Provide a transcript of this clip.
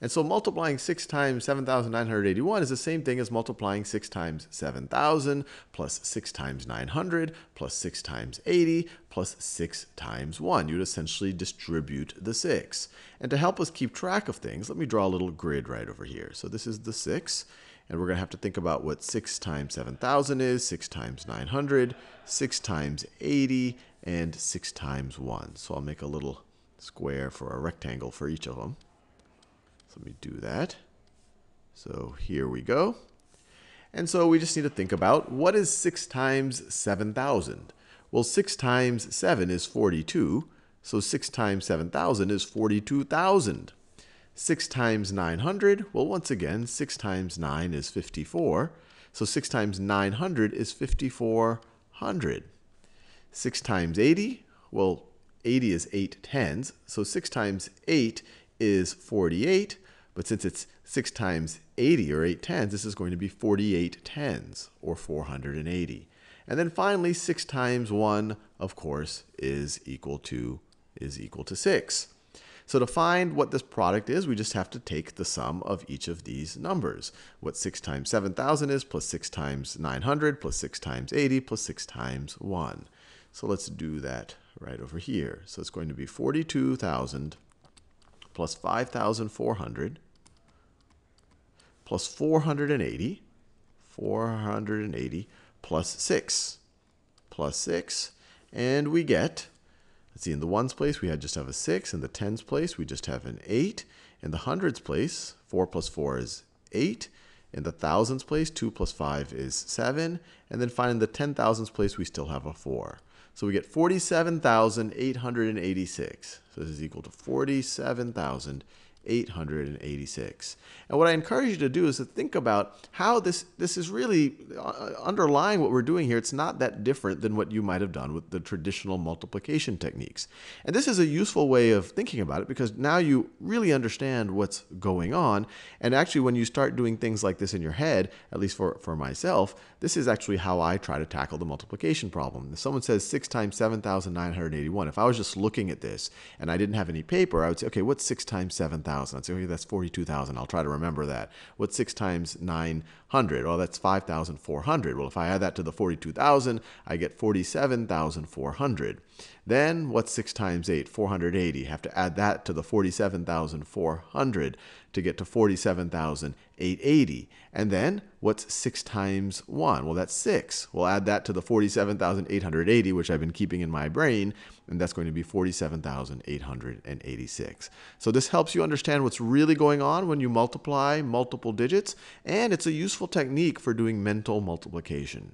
And so multiplying 6 times 7,981 is the same thing as multiplying 6 times 7,000 plus 6 times 900 plus 6 times 80 plus 6 times 1. You'd essentially distribute the 6. And to help us keep track of things, let me draw a little grid right over here. So this is the 6. And we're going to have to think about what 6 times 7,000 is, 6 times 900, 6 times 80, and 6 times 1. So I'll make a little square for a rectangle for each of them. So let me do that. So here we go. And so we just need to think about what is 6 times 7,000? Well, 6 times 7 is 42. So 6 times 7,000 is 42,000. 6 times 900, well, once again, 6 times 9 is 54. So 6 times 900 is 5,400. 6 times 80, well, 80 is 8 tens. So 6 times 8 is 48, but since it's 6 times 80 or 8 tens, this is going to be 48 tens or 480. And then finally, 6 times 1, of course, is equal to is equal to 6. So to find what this product is, we just have to take the sum of each of these numbers. What 6 times 7,000 is, plus 6 times 900, plus 6 times 80, plus 6 times 1. So let's do that right over here. So it's going to be 42,000 plus 5,400 plus 480, 480 plus 6, plus 6, and we get, let's see, in the ones place we had just have a 6, in the tens place we just have an 8, in the hundreds place, 4 plus 4 is 8, in the thousands place, 2 plus 5 is 7. And then finding the 10,000s place, we still have a 4. So we get 47,886. So this is equal to 47,886. 886. And what I encourage you to do is to think about how this, this is really uh, underlying what we're doing here. It's not that different than what you might have done with the traditional multiplication techniques. And this is a useful way of thinking about it because now you really understand what's going on. And actually, when you start doing things like this in your head, at least for, for myself, this is actually how I try to tackle the multiplication problem. If someone says 6 times 7,981, if I was just looking at this and I didn't have any paper, I would say, okay, what's 6 times 7,000? thousand. I'd say, okay, that's forty-two thousand. I'll try to remember that. What's six times nine hundred? Well, that's five thousand four hundred. Well, if I add that to the forty-two thousand, I get forty-seven thousand four hundred. Then what's six times eight? Four hundred eighty. Have to add that to the forty-seven thousand four hundred to get to forty-seven thousand 880. And then what's 6 times 1? Well, that's 6. We'll add that to the 47,880, which I've been keeping in my brain, and that's going to be 47,886. So this helps you understand what's really going on when you multiply multiple digits, and it's a useful technique for doing mental multiplication.